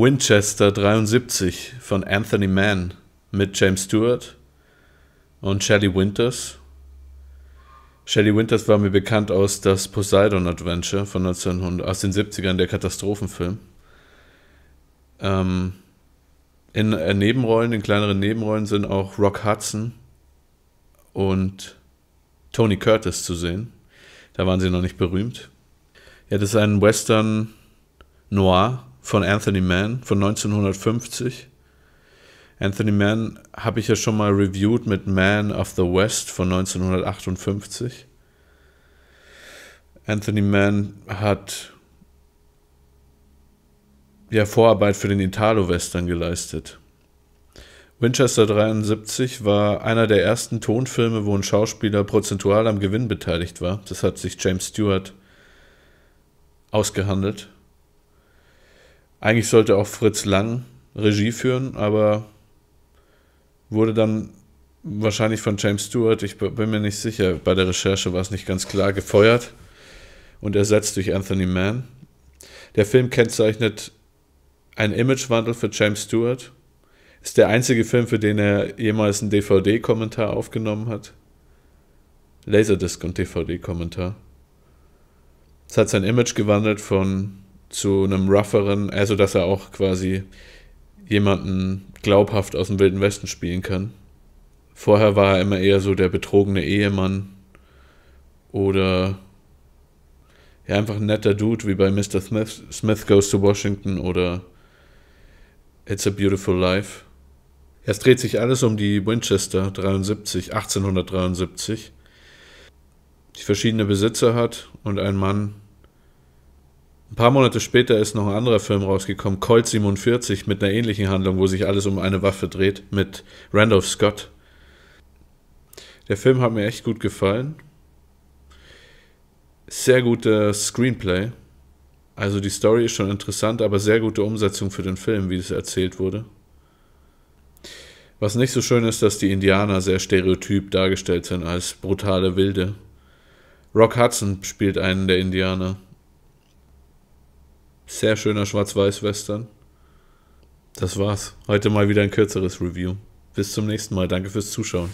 Winchester 73 von Anthony Mann mit James Stewart und Shelley Winters. Shelley Winters war mir bekannt aus das Poseidon Adventure von 1900, aus den 70ern, der Katastrophenfilm. Ähm, in äh, Nebenrollen, in kleineren Nebenrollen sind auch Rock Hudson und Tony Curtis zu sehen. Da waren sie noch nicht berühmt. Ja, das ist ein Western Noir von Anthony Mann von 1950. Anthony Mann habe ich ja schon mal reviewed mit Man of the West von 1958. Anthony Mann hat ja Vorarbeit für den Italo-Western geleistet. Winchester 73 war einer der ersten Tonfilme, wo ein Schauspieler prozentual am Gewinn beteiligt war. Das hat sich James Stewart ausgehandelt. Eigentlich sollte auch Fritz Lang Regie führen, aber wurde dann wahrscheinlich von James Stewart, ich bin mir nicht sicher, bei der Recherche war es nicht ganz klar, gefeuert und ersetzt durch Anthony Mann. Der Film kennzeichnet einen Imagewandel für James Stewart. Ist der einzige Film, für den er jemals einen DVD-Kommentar aufgenommen hat. Laserdisc und DVD-Kommentar. Es hat sein Image gewandelt von zu einem rougheren, also dass er auch quasi jemanden glaubhaft aus dem Wilden Westen spielen kann. Vorher war er immer eher so der betrogene Ehemann oder ja, einfach ein netter Dude wie bei Mr. Smith, Smith Goes to Washington oder It's a Beautiful Life. Es dreht sich alles um die Winchester 73, 1873, die verschiedene Besitzer hat und ein Mann paar Monate später ist noch ein anderer Film rausgekommen, Colt 47, mit einer ähnlichen Handlung, wo sich alles um eine Waffe dreht, mit Randolph Scott. Der Film hat mir echt gut gefallen. Sehr guter Screenplay. Also die Story ist schon interessant, aber sehr gute Umsetzung für den Film, wie es erzählt wurde. Was nicht so schön ist, dass die Indianer sehr stereotyp dargestellt sind als brutale Wilde. Rock Hudson spielt einen der Indianer. Sehr schöner Schwarz-Weiß-Western. Das war's. Heute mal wieder ein kürzeres Review. Bis zum nächsten Mal. Danke fürs Zuschauen.